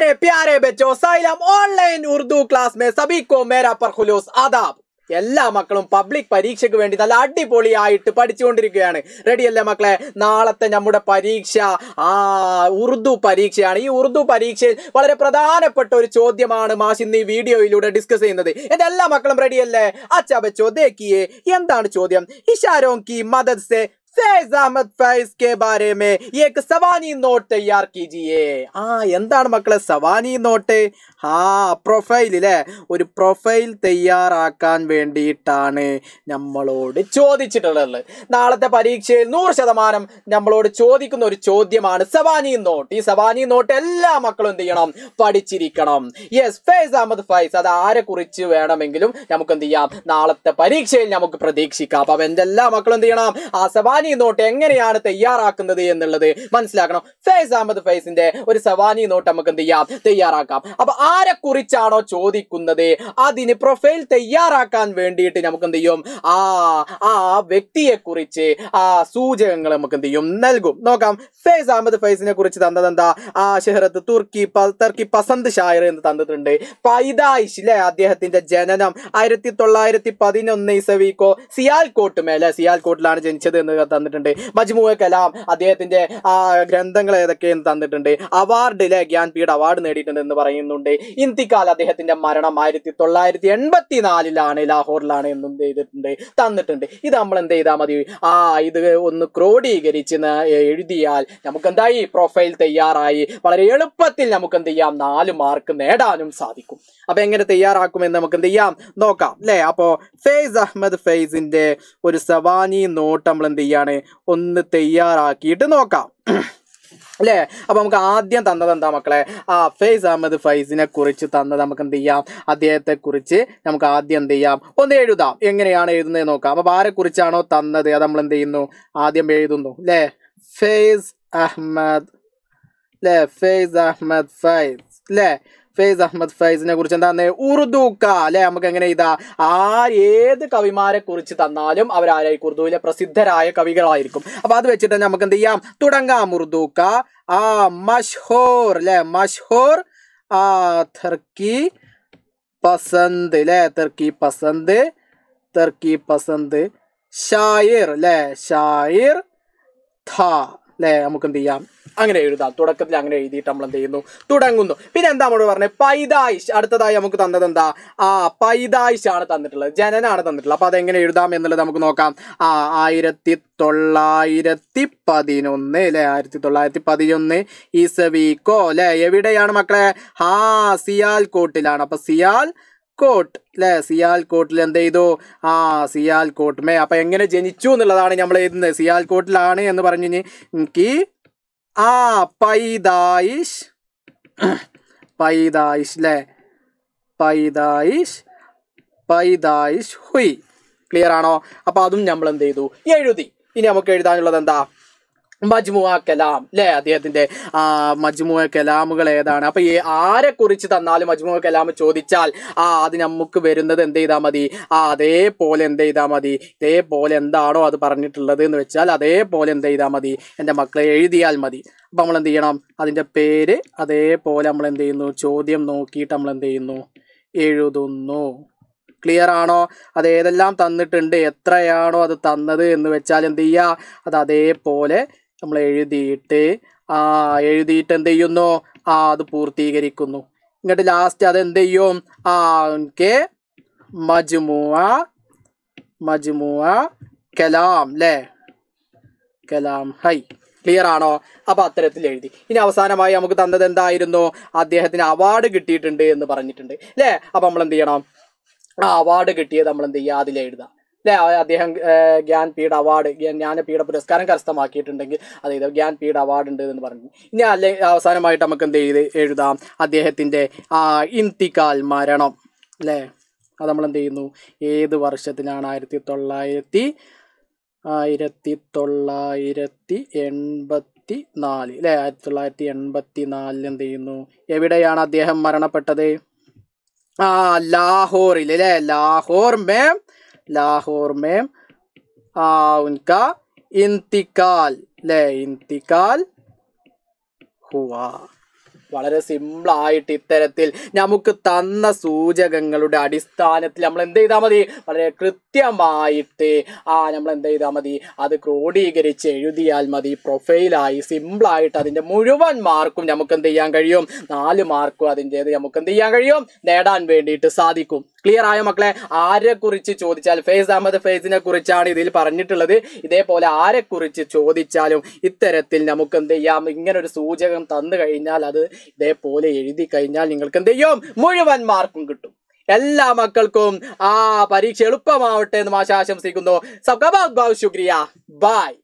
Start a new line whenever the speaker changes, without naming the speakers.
मेरे प्यारे बच्चों साइलम ഓൺലൈൻ ഉറുദു ക്ലാസ് മേ സബിക്കോ മേരാ പർ ഖുലൂസ് ആദാബ് എല്ലാ മക്കളും പബ്ലിക് പരീക്ഷയ്ക്ക് വേണ്ടി നല്ല അടിപൊളിയായിട്ട് പഠിച്ചുകൊണ്ടിരിക്കുകയാണ് റെഡി അല്ലേ മക്കളെ നാളത്തെ നമ്മുടെ പരീക്ഷ ആ ഉറുദു പരീക്ഷയാണ് ഈ ഉറുദു പരീക്ഷയിൽ വളരെ പ്രധാനപ്പെട്ട ഒരു ചോദ്യമാണ് മാഷ് ഈ വീഡിയോയിലൂടെ ഡിസ്കസ് ചെയ്യുന്നത് എന്റെ എല്ലാ മക്കളും റെഡിയല്ലേ അച്ഛാ ബച്ചോ ദേക്കിയേ എന്താണ് ചോദ്യം ഇഷാരോങ്കി മദദ്സെ ഫൈസ് അഹമ്മദ് ഫൈസ് കെ ബാരെ ഏക് സവാനി നോട്ട് തയ്യാർ കീജിയേ ആ എന്താണ് മക്കളെ സവാനി നോട്ട് ആ പ്രൊഫൈൽ അല്ലേ ഒരു പ്രൊഫൈൽ തയ്യാറാക്കാൻ വേണ്ടിയിട്ടാണ് നമ്മളോട് ചോദിച്ചിട്ടുള്ളത് നാളത്തെ പരീക്ഷയിൽ നൂറ് ശതമാനം നമ്മളോട് ചോദിക്കുന്ന ഒരു ചോദ്യമാണ് സവാനി നോട്ട് ഈ സവാനി നോട്ട് എല്ലാ മക്കളും എന്ത് ചെയ്യണം പഠിച്ചിരിക്കണം യെസ് ഫൈസ് അഹമ്മദ് ഫൈസ് അത് ആരെ കുറിച്ച് വേണമെങ്കിലും നമുക്ക് എന്ത് ചെയ്യാം നാളത്തെ പരീക്ഷയിൽ നമുക്ക് പ്രതീക്ഷിക്കാം അപ്പം എൻ്റെ എല്ലാ മക്കളും എന്ത് ചെയ്യണം ആ സവാനി സവാനി നോട്ട് എങ്ങനെയാണ് തയ്യാറാക്കുന്നത് എന്നുള്ളത് മനസ്സിലാക്കണം ഫൈസ് അഹമ്മദ് ഫൈസിന്റെ ഒരു സവാനി നോട്ട് നമുക്ക് എന്ത് ചെയ്യാം തയ്യാറാക്കാം അപ്പൊ ആരെ കുറിച്ചാണോ ചോദിക്കുന്നത് അതിന് പ്രൊഫൈൽ തയ്യാറാക്കാൻ വേണ്ടിയിട്ട് നമുക്ക് എന്ത് ചെയ്യും ആ ആ വ്യക്തിയെ കുറിച്ച് ആ സൂചകങ്ങൾ നമുക്ക് എന്ത് ചെയ്യും നൽകും നോക്കാം ഫൈസ് അഹമ്മദ് ഫൈസിനെ കുറിച്ച് തന്നത് എന്താ ആ ഷെഹറത്ത് തുർക്കി തർക്കി പസന്ത് ഷായർ എന്ന് തന്നിട്ടുണ്ട് പൈതായിഷ് അല്ലെ അദ്ദേഹത്തിന്റെ ജനനം ആയിരത്തി തൊള്ളായിരത്തി പതിനൊന്ന് ഇസവിക്കോ സിയാൽകോട്ട് മേലെ സിയാൽകോട്ടിലാണ് ജനിച്ചത് എന്ന് തന്നിട്ടുണ്ട് മജ്മൂഹ കലാം അദ്ദേഹത്തിൻ്റെ ഗ്രന്ഥങ്ങൾ ഏതൊക്കെയെന്ന് തന്നിട്ടുണ്ട് അവാർഡിലെ ഗ്യാൻപീഠ് അവാർഡ് നേടിയിട്ടുണ്ട് എന്ന് പറയുന്നുണ്ട് ഇന്ത്യക്കാല അദ്ദേഹത്തിൻ്റെ മരണം ആയിരത്തി തൊള്ളായിരത്തി എൺപത്തി നാലിലാണ് ലാഹോറിലാണ് എന്നും ചെയ്തിട്ടുണ്ട് തന്നിട്ടുണ്ട് ഇത് നമ്മൾ എന്ത് ചെയ്താൽ മതി ആ ഇത് ഒന്ന് ക്രോഡീകരിച്ച് എഴുതിയാൽ നമുക്ക് എന്തായി പ്രൊഫൈൽ തയ്യാറായി വളരെ എളുപ്പത്തിൽ നമുക്ക് എന്ത് ചെയ്യാം നാല് മാർക്ക് നേടാനും സാധിക്കും അപ്പോൾ എങ്ങനെ തയ്യാറാക്കുമെന്ന് നമുക്ക് എന്ത് ചെയ്യാം നോക്കാം അല്ലെ അപ്പോൾ ഫെയ്സ് അഹമ്മദ് ഫെയ്സിൻ്റെ ഒരു സവാനി നോട്ട് നമ്മൾ എന്ത് ചെയ്യാണ് ഒന്ന് തയ്യാറാക്കിയിട്ട് നോക്കാം അല്ലേ അപ്പൊ നമുക്ക് ആദ്യം തന്നത് എന്താ മക്കളെ ആ ഫെയ്സ് അഹമ്മദ് ഫൈസിനെ കുറിച്ച് തന്നത് നമുക്ക് എന്ത് ചെയ്യാം അദ്ദേഹത്തെ കുറിച്ച് നമുക്ക് ആദ്യം എന്ത് ചെയ്യാം ഒന്ന് എഴുതാം എങ്ങനെയാണ് എഴുതുന്നത് നോക്കാം ആരെ കുറിച്ചാണോ തന്നത് അത് നമ്മൾ എന്ത് ചെയ്യുന്നു ആദ്യം എഴുതുന്നു അല്ലേ ഫെയ്സ് അഹമ്മദ് അല്ലേ ഫെയ്സ് അഹമ്മദ് ഫൈസ് അല്ലേ ഹഫേസ് അഹമ്മദ് ഫൈസിനെ കുറിച്ച് എന്താണ് ഉറുദു ക അല്ലെ നമുക്ക് എങ്ങനെ ചെയ്താ ആര് ഏത് കവിമാരെ കുറിച്ച് തന്നാലും അവരാരായി ഉറുദുവിലെ പ്രസിദ്ധരായ കവികളായിരിക്കും അപ്പൊ അത് വെച്ചിട്ട് തന്നെ നമുക്ക് എന്ത് ചെയ്യാം തുടങ്ങാം ഉറുദു ക ആ മഷോർ അല്ലെ മഷോർ ആ തർക്കി പസന്ത് അല്ലെ തർക്കി പസന്ത് തർക്കി പസന്ത് ഷായിർ അല്ലെ ഷായിർ അല്ലേ നമുക്ക് എന്ത് ചെയ്യാം അങ്ങനെ എഴുതാം തുടക്കത്തിൽ അങ്ങനെ എഴുതിയിട്ട് നമ്മൾ എന്ത് ചെയ്യുന്നു തുടങ്ങുന്നു പിന്നെ എന്താ നമ്മൾ പറഞ്ഞത് പൈതായിഷ് അടുത്തതായി നമുക്ക് തന്നത് എന്താ ആ പൈതായിഷ് ആണ് തന്നിട്ടുള്ളത് ജനനാണ് തന്നിട്ടുള്ളത് അപ്പോൾ അതെങ്ങനെ എഴുതാം എന്നുള്ളത് നമുക്ക് നോക്കാം ആ ആയിരത്തി തൊള്ളായിരത്തി പതിനൊന്ന് അല്ലെ ആയിരത്തി തൊള്ളായിരത്തി പതിനൊന്ന് ഈസവീക്കോ അല്ലെ എവിടെയാണ് മക്കളെ ഹാ സിയാൽ കോട്ടിലാണ് അപ്പോൾ സിയാൽ കോട്ട് അല്ലേ കോട്ടിൽ എന്ത് ചെയ്തു ആ സിയാൽകോട്ട് മേ അപ്പം എങ്ങനെ ജനിച്ചു എന്നുള്ളതാണ് നമ്മൾ എഴുതുന്നത് കോട്ടിലാണ് എന്ന് പറഞ്ഞു എനിക്ക് ആ പൈതായിഷ് പൈതായിഷ് അല്ലേ പൈതായിഷ് പൈതായിഷ് ഹുയ് ക്ലിയർ ആണോ അപ്പോൾ അതും നമ്മൾ എന്ത് ചെയ്തു എഴുതി ഇനി നമുക്ക് എഴുതാനുള്ളത് എന്താ മജ്മുഅ കലാം അല്ലെ അദ്ദേഹത്തിന്റെ മജ്മുഅ കലാമുകൾ ഏതാണ് അപ്പൊ ഈ ആരെ കുറിച്ച് തന്നാലും മജ്മുഅ കലാം ചോദിച്ചാൽ ആ അത് നമുക്ക് വരുന്നത് എന്ത് ചെയ്താൽ മതി ആ അതേപോലെ എന്ത് ചെയ്താൽ മതി ഇതേപോലെ എന്താണോ അത് പറഞ്ഞിട്ടുള്ളത് എന്ന് വെച്ചാൽ അതേപോലെ എന്ത് ചെയ്താൽ മതി എൻ്റെ മക്കളെ എഴുതിയാൽ മതി അപ്പം നമ്മൾ എന്ത് ചെയ്യണം അതിൻ്റെ പേര് അതേപോലെ നമ്മൾ എന്ത് ചെയ്യുന്നു ചോദ്യം നോക്കിയിട്ട് നമ്മൾ എന്ത് ചെയ്യുന്നു എഴുതുന്നു ക്ലിയർ ആണോ അത് ഏതെല്ലാം തന്നിട്ടുണ്ട് എത്രയാണോ അത് തന്നത് എന്ന് വെച്ചാൽ എന്ത് ചെയ്യുക അത് അതേപോലെ നമ്മൾ എഴുതിയിട്ട് ആ എഴുതിയിട്ട് എന്ത് ചെയ്യുന്നു ആ അത് പൂർത്തീകരിക്കുന്നു എന്നിട്ട് ലാസ്റ്റ് അത് എന്ത് ചെയ്യും ആ എനിക്ക് മജ്മുവ മജ്മുവ കലാം അല്ലേ കലാം ഹൈ ക്ലിയർ ആണോ അപ്പോൾ അത്തരത്തിൽ എഴുതി ഇനി അവസാനമായി നമുക്ക് തന്നത് എന്തായിരുന്നു അദ്ദേഹത്തിന് അവാർഡ് കിട്ടിയിട്ടുണ്ട് എന്ന് പറഞ്ഞിട്ടുണ്ട് അല്ലേ അപ്പോൾ നമ്മൾ എന്ത് ചെയ്യണം ആ അവാർഡ് കിട്ടിയത് നമ്മൾ എന്ത് ചെയ്യുക അതിലെഴുതാം അല്ലെ അദ്ദേഹം ഗ്യാൻ പീഠ അവാർഡ് ജ്ഞാനപീഠ പുരസ്കാരം കരസ്ഥമാക്കിയിട്ടുണ്ടെങ്കിൽ അതായത് ഗ്യാൻ പീഠ അവാർഡ് ഉണ്ട് എന്ന് പറഞ്ഞു ഇനി അല്ലെ അവസാനമായിട്ട് നമുക്ക് എന്ത് ചെയ്ത് എഴുതാം അദ്ദേഹത്തിൻ്റെ ആ ഇന്തിക്കാൽ മരണം അല്ലേ അത് നമ്മൾ എന്ത് ചെയ്യുന്നു ഏത് വർഷത്തിലാണ് ആയിരത്തി തൊള്ളായിരത്തി ആയിരത്തി തൊള്ളായിരത്തി എൺപത്തി നാല് അല്ലേ ആയിരത്തി തൊള്ളായിരത്തി എൺപത്തി നാലിൽ എന്ത് ചെയ്യുന്നു എവിടെയാണ് അദ്ദേഹം മരണപ്പെട്ടത് ആ ലാഹോറിൽ അല്ലേ ലാഹോർ മേം लाहौर में आ, हाँ, उनका इंतकाल ले इंतकाल हुआ വളരെ സിമ്പിളായിട്ട് ഇത്തരത്തിൽ നമുക്ക് തന്ന സൂചകങ്ങളുടെ അടിസ്ഥാനത്തിൽ നമ്മൾ എന്ത് ചെയ്താൽ മതി വളരെ കൃത്യമായിട്ട് ആ നമ്മൾ എന്ത് ചെയ്താൽ മതി അത് ക്രോഡീകരിച്ച് എഴുതിയാൽ മതി പ്രൊഫൈലായി സിമ്പിളായിട്ട് അതിൻ്റെ മുഴുവൻ മാർക്കും നമുക്ക് എന്ത് ചെയ്യാൻ കഴിയും നാല് മാർക്കും അതിൻ്റെ നമുക്ക് എന്ത് ചെയ്യാൻ കഴിയും നേടാൻ വേണ്ടിയിട്ട് സാധിക്കും ക്ലിയർ ആയ മക്കളെ ആരെ കുറിച്ച് ചോദിച്ചാൽ ഫേസ് അഹമ്മദ് ഫേസിനെ കുറിച്ചാണ് ഇതിൽ പറഞ്ഞിട്ടുള്ളത് ഇതേപോലെ ആരെക്കുറിച്ച് ചോദിച്ചാലും ഇത്തരത്തിൽ നമുക്ക് എന്ത് ചെയ്യാം ഇങ്ങനൊരു സൂചകം തന്നു കഴിഞ്ഞാൽ അത് ഇതേപോലെ എഴുതി കഴിഞ്ഞാൽ നിങ്ങൾക്ക് എന്ത് ചെയ്യും മുഴുവൻ മാർക്കും കിട്ടും എല്ലാ മക്കൾക്കും ആ പരീക്ഷ എളുപ്പമാവട്ടെ എന്ന് മാശ ആശംസിക്കുന്നു സബ് ശുക്രിയ ബായ്